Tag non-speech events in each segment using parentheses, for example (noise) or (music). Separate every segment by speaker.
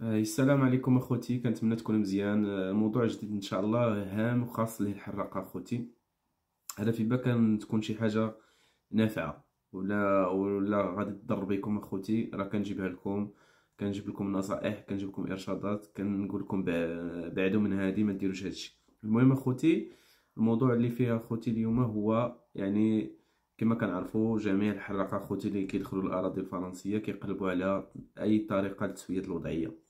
Speaker 1: آه، السلام عليكم اخوتي كنتمنى تكونوا مزيان آه، موضوع جديد ان شاء الله هام وخاص ليه الحراقه اخوتي هدفي بالك تكون شي حاجه نافعه ولا ولا غادي تضر بكم اخوتي راه كنجيبها لكم كنجيب لكم نصائح كنجيب لكم ارشادات كنقول لكم بعدو من هادي ما ديروش هادشي المهم اخوتي الموضوع اللي فيها اخوتي اليوم هو يعني كما كنعرفوا جميع الحراقه اخوتي اللي كيدخلوا الاراضي الفرنسيه كيقلبوا على اي طريقه لتسويه الوضعيه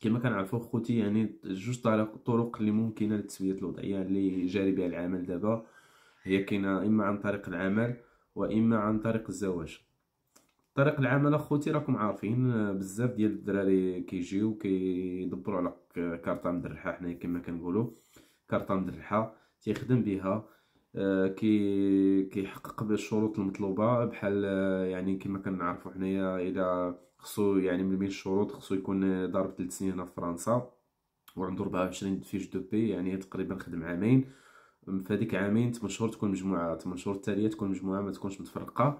Speaker 1: كما كنعرفوا خوتي يعني جوج طرق اللي ممكنه لتسويه الوضعيه اللي جاري بها العمل دابا هي كاينه اما عن طريق العمل واما عن طريق الزواج طريق العمل اخوتي راكم عارفين بزاف ديال الدراري كيجيو كيدبروا على كارطه مدرحه حنايا كما كنقولوا كارطه مدرحه تيخدم بها آه، كي كيحقق بالشروط المطلوبه بحال آه، يعني كما كنعرفوا حنايا الى خصو يعني من بين الشروط خصو يكون ضارب 3 سنين هنا في فرنسا وعنده 24 فيش دو بي يعني تقريبا خدم عامين في فهذيك عامين 8 شهور تكون مجموعه 8 شهور التاليه تكون مجموعه ما تكونش متفرقه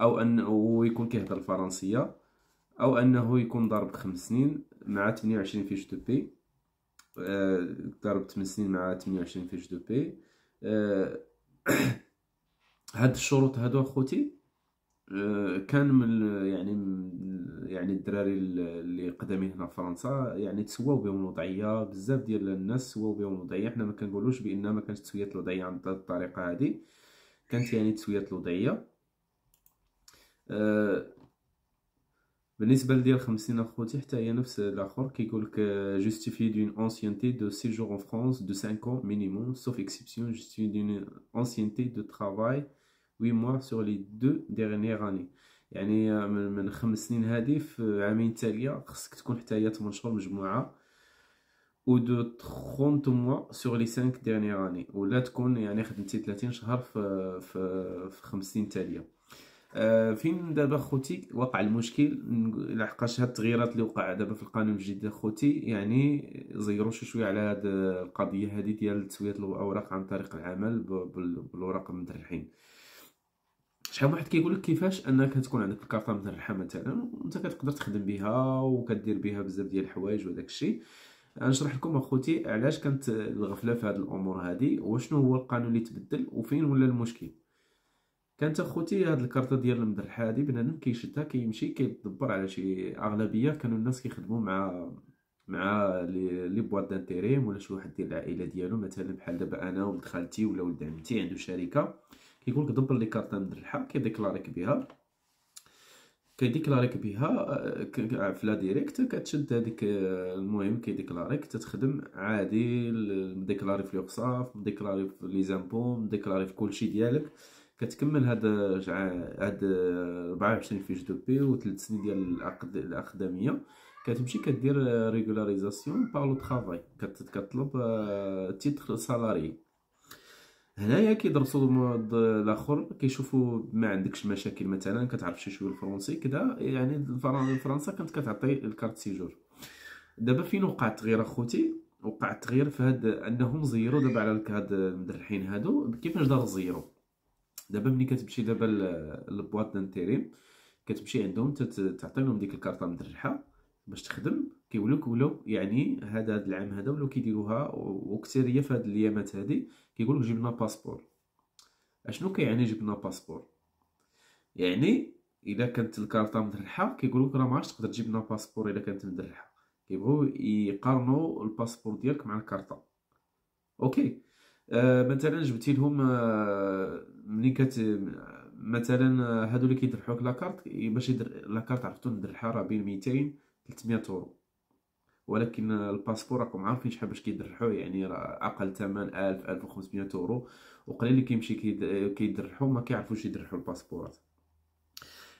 Speaker 1: او ان ويكون كيهضر الفرنسيه او انه يكون ضارب خمس سنين مع 28 فيش دو بي ضارب آه، 8 سنين مع 28 فيش دو بي آه، (coughs) هاد الشروط هادو اخوتي آه، كان من يعني يعني الدراري اللي قدامين هنا في فرنسا يعني تسواو بهم الوضعيه بزاف ديال الناس تسواو بهم الوضعيه حنا ما كنقولوش بان ما كانتش تسويات الوضعيه عن الطريقه هذه كانت يعني تسويات الوضعيه آه، بالنسبه لديال 50 اخوتي حتى هي نفس الاخر كيقول لك جوستيفي دون انسيانتي دو سيجور ان فرانس دو 5 ans مينيموم sauf exception justifié دون ancienneté دو travail 8 موا سور لي دو ديغنيغ اني يعني آه، من, من خمس سنين هادي في عامين تالية خصك تكون حتى هي 8 شهور مجموعة و دو 30 موا سور لي 5 ديغنيغ اني ولا تكون يعني خدمتي 30 شهر في في, في خمس سنين تالية أه فين دابا خوتي وقع المشكل لحقاش هاد التغييرات اللي وقع دابا في القانون الجديد خوتي يعني زيروا شي شويه على هاد القضيه هادي ديال تسويه الاوراق عن طريق العمل بالوراق المدرحين شحال واحد كيقول لك كيفاش انك تكون عندك الكارطه مدرحه مثلا وانت كتقدر تخدم بها وكدير بها بزاف ديال الحوايج وداك الشيء غنشرح لكم اخوتي علاش كانت الغفله في هذه الامور هذه وشنو هو القانون اللي تبدل وفين ولا المشكل كانت اخوتي هاد الكارطه ديال المدرحه هادي بنادم كيشدها كيمشي كيدبر على شي اغلبيه كانوا الناس كيخدمو مع مع لي بواط دانتيريم ولا شي واحد ديال العائله ديالو مثلا بحال دابا انا ولد خالتي ولا ولد عمتي عندو شركه كيقول لك دبر لي كارت من الحق كيديكلاريك بها كيديكلاريك بها في لا ديريكت كتشد هذيك المهم كيديكلاريك تتخدم عادي مديكلاري في الاقساط مديكلاري في لي زامبو مديكلاري في كلشي ديالك كتكمل هاد هاد 24 فيش دو بي و 3 سنين ديال العقد الاقدميه كتمشي كدير ريغولاريزاسيون بار لو طرافاي كتطلب تيتر سالاري هنايا كيدرسوا الاخر كيشوفوا ما عندكش مشاكل مثلا كتعرف شي شويه الفرنسي كذا يعني فرنسا كانت كتعطي الكارت سيجور دابا فين وقع التغيير اخوتي وقع التغيير في هاد انهم زيروا دابا على هاد المدرحين هادو كيفاش دار زيروا دابا ملي كتمشي دابا للبواط دانتيريم كتمشي عندهم تعطي لهم ديك الكارطه المدرحه باش تخدم كيولوك ولو يعني هذا العام هذا ولو كيديروها وكثيريه في هاد الايامات هادي كيقول لك جبنا باسبور اشنو كيعني جبنا باسبور يعني اذا كانت الكارطه مدرحه كيقول لك راه ما تقدر تجيب لنا باسبور اذا كانت مدرحه كيبغيو يقارنوا الباسبور ديالك مع الكارطه اوكي آه مثلا جبتي لهم آه ملي كت آه، مثلا آه، هادو اللي كيدرحوك لاكارت باش يدر لاكارت عرفتو مدرحه راه بين 200 300 يورو ولكن الباسبور راكم عارفين شحال باش كيدرحو يعني راه اقل ثمن 1000 1500 يورو وقليل اللي كيمشي كيدرحو ما كيعرفوش يدرحو الباسبورات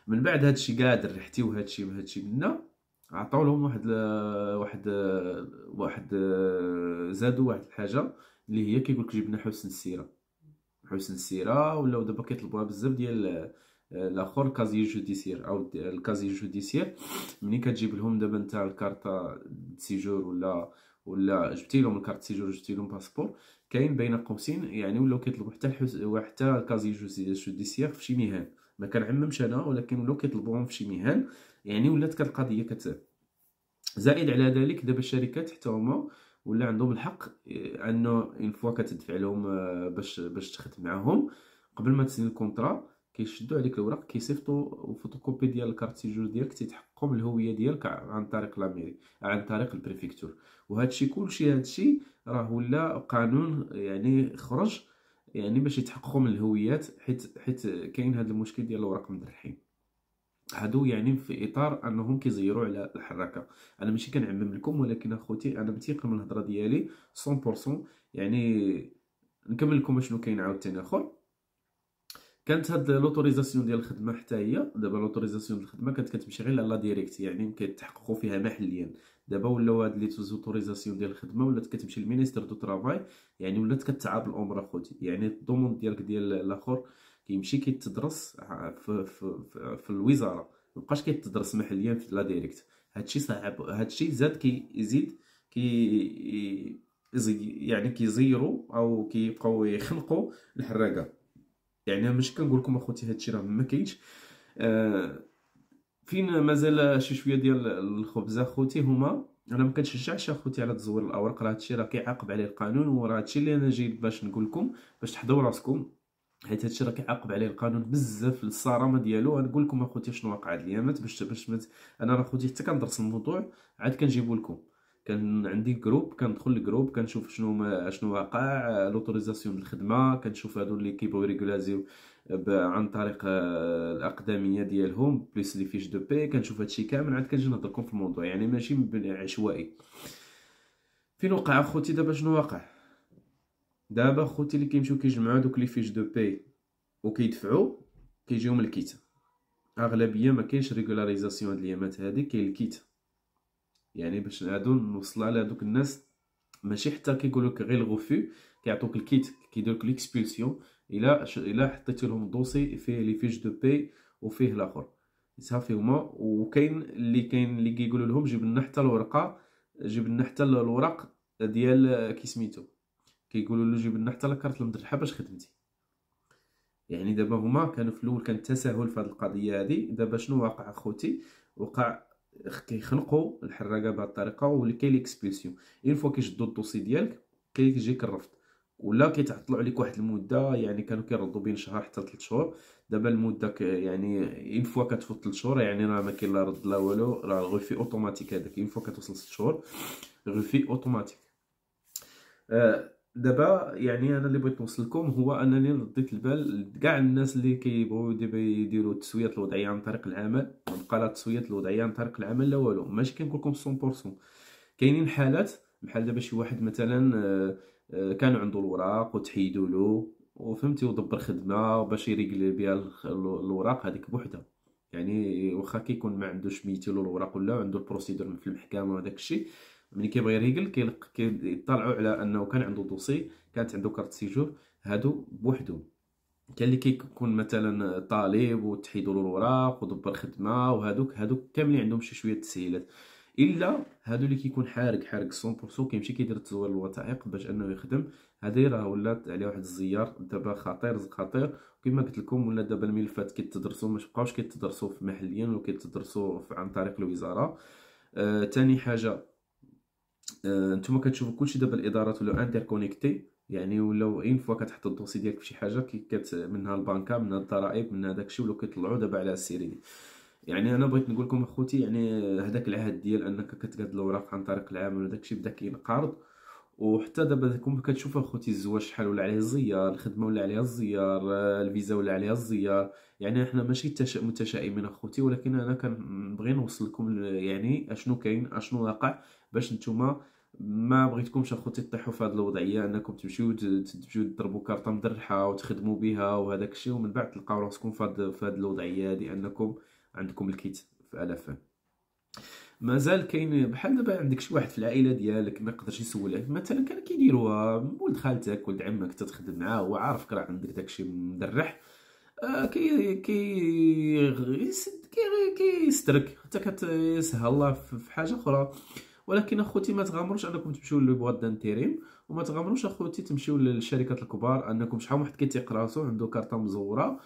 Speaker 1: من بعد هادشي كاع درحتي وهادشي الشيء قلنا عطاو لهم واحد واحد واحد زادوا واحد الحاجه اللي هي كيقول لك جبنا حسن السيره حسن السيره ولاو دابا كيطلبوها بزاف ديال الاخر كازي جوديسير او الكازي جوديسير ملي كتجيب لهم دابا نتا الكارطه سيجور ولا ولا جبتي لهم الكارت سيجور جبتي لهم باسبور كاين بين قوسين يعني ولاو كيطلبوا حتى الحس وحتى الكازي جوديسير في شي مهن ما كنعممش انا ولكن ولاو كيطلبوهم في شي مهن يعني ولات كالقضيه كت زائد على ذلك دابا الشركات حتى هما ولا عندهم الحق إيه، انه ان فوا كتدفع لهم آه، باش باش تخدم معاهم قبل ما تسني الكونطرا كيشدوا عليك الاوراق كيصيفطوا فوتوكوبي ديال الكارت سيجور ديالك تيتحققوا من الهويه ديالك عن طريق لاميري عن طريق البريفيكتور وهذا الشيء كلشي هذا الشيء راه ولا قانون يعني خرج يعني باش يتحققوا من الهويات حيت حيت كاين هذا المشكل ديال الاوراق مدرحين هادو يعني في اطار انهم كيزيروا على الحركه انا ماشي كنعمم لكم ولكن اخوتي انا متيقن من الهضره ديالي 100% يعني نكمل لكم شنو كاين عاوتاني اخر كانت هاد لوتوريزاسيون ديال الخدمه حتى هي دابا لوتوريزاسيون ديال الخدمه كانت كتمشي غير لا ديريكت يعني كيتحققوا فيها محليا دابا ولاو هاد لي توزوتوريزاسيون ديال الخدمه ولات كتمشي للمينيستر دو ترافاي يعني ولات كتعاب الامور اخوتي يعني الضمون ديالك ديال الاخر كيمشي كيتدرس في, في, في, في الوزاره مابقاش كيتدرس محليا في لا ديريكت هادشي صعب هادشي زاد كيزيد كي يزي يعني كيزيروا او كيبقاو يخلقوا الحراقه يعني مش كنقول لكم اخوتي هادشي راه ما كاينش آه، فين مازال شي شويه ديال الخبز اخوتي هما انا ما كنشجعش اخوتي على تزوير الاوراق راه هادشي راه كيعاقب عليه القانون وراه هادشي اللي انا جاي باش نقول لكم باش تحضوا راسكم حيت هادشي راه كيعاقب عليه القانون بزاف الصرامه ديالو غنقول لكم اخوتي شنو واقع هاد الايامات باش باش انا راه اخوتي حتى كندرس الموضوع عاد كنجيبو لكم كان عندي جروب كندخل الجروب كنشوف شنو ما شنو واقع لوتوريزاسيون الخدمه كنشوف هادو اللي كيبغيو ريغولازيو عن طريق آه، الاقدميه ديالهم بليس لي فيش دو بي كنشوف هادشي كامل عاد كنجي نهضركم في الموضوع يعني ماشي عشوائي فين وقع خوتي دابا شنو واقع دابا خوتي اللي كيمشيو كيجمعوا دوك لي فيش دو بي وكيدفعوا كيجيهم الكيت اغلبيه ما كاينش ريغولاريزاسيون ديال اليامات هذه كاين الكيت يعني باش هادو نوصلها لهادوك الناس ماشي حتى كيقول لك غير الغوفي كيعطوك الكيت كيدير لك ليكسبولسيون الا الا حطيت لهم الدوسي فيه لي فيش دو بي وفيه الاخر صافي هما وكاين اللي كاين اللي كيقولوا لهم جيب لنا حتى الورقه جيب لنا حتى الوراق ديال كي سميتو كيقولوا له جيب لنا حتى لاكارت المدرحه باش خدمتي يعني دابا هما كانوا في الاول كان التساهل في هذه القضيه هذه دابا شنو واقع اخوتي وقع كيخنقوا الحراقه بهذه الطريقه واللي كاين ليكسبيسيون اون فوا كيشدوا الدوسي ديالك كيجيك الرفض ولا كيتعطلوا عليك واحد المده يعني كانوا كيردوا بين شهر حتى 3 شهور دابا المده يعني اون فوا كتفوت 3 شهور يعني راه ما كاين لا رد لا والو راه غوفي اوتوماتيك هذاك اون فوا كتوصل 6 شهور غوفي اوتوماتيك آه دابا يعني انا اللي بغيت نوصل لكم هو انني رديت البال كاع الناس اللي كيبغيو دابا يديروا تسويه الوضعيه عن طريق العمل بقى لا تسويه الوضعيه عن طريق العمل لا والو ماشي كنقول لكم 100% كاينين حالات بحال دابا شي واحد مثلا آه، آه، كانوا عنده الوراق وتحيدوا له وفهمتي ودبر خدمه باش يريقل بها الوراق هذيك بوحدها يعني واخا كيكون ما عندوش ميتيل الوراق ولا عنده البروسيدور في المحكمه وداك الشيء ملي كيبغي يريقل كيطلعوا على انه كان عنده دوسي كانت عنده كارت سيجور هادو بوحدو كان اللي كيكون مثلا طالب وتحيدوا له الوراق ودبر خدمه وهادوك هادوك كاملين عندهم شي شويه تسهيلات الا هادو اللي كيكون حارق حارق 100% كيمشي كيدير تزوير الوثائق باش انه يخدم هذه راه ولات عليه واحد الزيار دابا خطير خطير كما قلت لكم ولا دابا الملفات كيتدرسوا ما بقاوش كيتدرسوا محليا ولا كيتدرسوا عن طريق الوزاره ثاني آه حاجه آه، نتوما كتشوفوا كلشي دابا الادارات ولاو انتركونيكتي يعني ولاو اين فوا كتحط الدوسي ديالك فشي حاجه كي كت منها البنكه منها الضرائب منها داكشي ولاو كيطلعوا دابا على السيريني يعني انا بغيت نقول لكم اخوتي يعني هذاك العهد ديال انك كتقاد الاوراق عن طريق العامل وداكشي بدا كينقرض وحتى دابا كون كتشوف اخوتي الزواج شحال ولا عليه الزيار الخدمه ولا عليها الزيار الفيزا ولا عليها الزيار يعني احنا ماشي متشائمين اخوتي ولكن انا كنبغي نوصل لكم يعني اشنو كاين اشنو واقع باش نتوما ما بغيتكمش اخوتي تطيحوا في هذه الوضعيه انكم تمشيو تمشيو تضربوا كارطه مدرحه وتخدموا بها وهذاك الشيء ومن بعد تلقاو راسكم في هذه الوضعيه هذه انكم عندكم الكيت في الافان مازال كاين بحال دابا عندك شي واحد في العائله ديالك ما يقدرش يسولك مثلا كان كيديروها ولد خالتك ولد عمك تتخدم معاه هو عارفك راه عندك داكشي مدرح آه، كي كي يسد كي كيسترك حتى كتسهل الله في حاجه اخرى ولكن اخوتي ما تغامروش انكم تمشيو لبواط دانتيريم وما تغامروش اخوتي تمشيو للشركات الكبار انكم شحال واحد كيتيق راسو عنده كارطه مزوره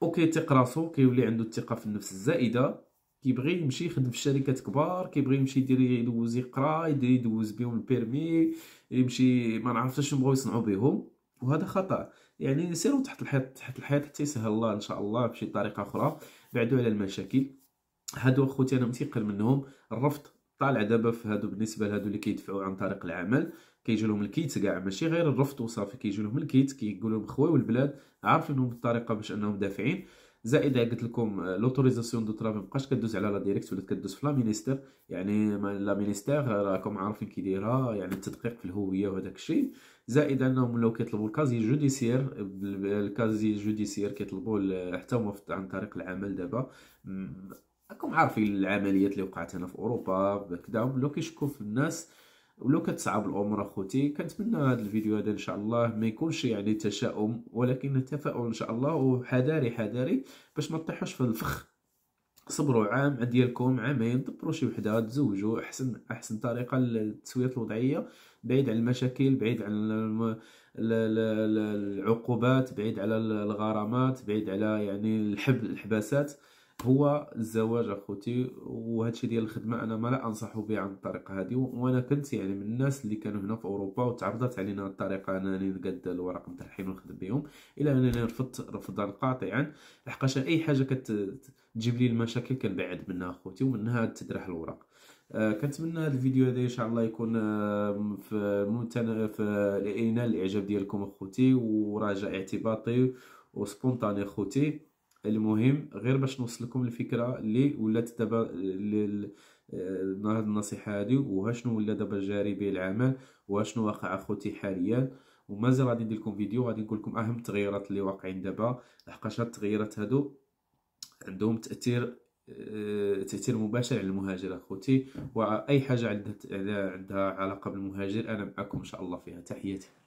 Speaker 1: وكيتيق راسو كيولي عنده الثقه في النفس الزائده كيبغي يمشي يخدم في شركات كبار كيبغي يمشي يدير يدوز يقرا يدير يدوز بهم البيرمي يمشي ما اش بغاو يصنعوا بهم وهذا خطا يعني سيروا تحت الحيط تحت الحيط حتى يسهل الله ان شاء الله بشي طريقه اخرى بعدوا على المشاكل هادو اخوتي انا متيقن منهم الرفض طالع دابا في هادو بالنسبه لهادو اللي كيدفعوا عن طريق العمل كيجي لهم الكيت كاع ماشي غير الرفض وصافي كيجي لهم الكيت كيقول لهم خويا البلاد عارفينهم بالطريقه باش انهم دافعين زائد قلت لكم لوتوريزاسيون دو ترافي مابقاش كدوز على لا ديريكت ولات كدوز في لا مينيستير يعني لا مينيستير راكم عارفين كي دايره يعني التدقيق في الهويه وهداك الشيء زائد انهم ولاو كيطلبوا الكازي جوديسير الكازي جوديسير كيطلبوا حتى هما عن طريق العمل دابا راكم عارفين العمليات اللي وقعت هنا في اوروبا كدا ولو كيشكوا في الناس ولو كتصعب الامور اخوتي كنتمنى هذا الفيديو هذا ان شاء الله ما يكونش يعني تشاؤم ولكن تفاؤل ان شاء الله وحذاري حذاري باش ما تطيحوش في الفخ صبروا عام ديالكم عامين دبروا شي وحده تزوجوا احسن احسن طريقه لتسويه الوضعيه بعيد عن المشاكل بعيد عن العقوبات بعيد على الغرامات بعيد على يعني الحباسات هو الزواج اخوتي وهادشي ديال الخدمه انا ما لا انصح به عن الطريقه هذه وانا كنت يعني من الناس اللي كانوا هنا في اوروبا وتعرضت علينا الطريقه انني نقد الورق نتاع الحين ونخدم بهم الى انني رفضت رفضا قاطعا لحقاش اي حاجه كتجيب لي المشاكل كنبعد منها اخوتي ومنها تدرح الوراق آه كنتمنى هذا الفيديو هذا ان شاء الله يكون آه في ممتن في الاعجاب ديالكم اخوتي وراجع اعتباطي وسبونطاني اخوتي المهم غير باش نوصل لكم الفكره اللي ولات دابا آه، هاد النصيحه هادي وهاشنو ولا دابا جاري به العمل وهاشنو واقع اخوتي حاليا ومازال غادي ندير لكم فيديو غادي نقول لكم اهم التغييرات اللي واقعين دابا لحقاش هاد التغييرات هادو عندهم تاثير آه، تاثير مباشر على المهاجر اخوتي واي حاجه عندها عندها علاقه بالمهاجر انا معكم ان شاء الله فيها تحياتي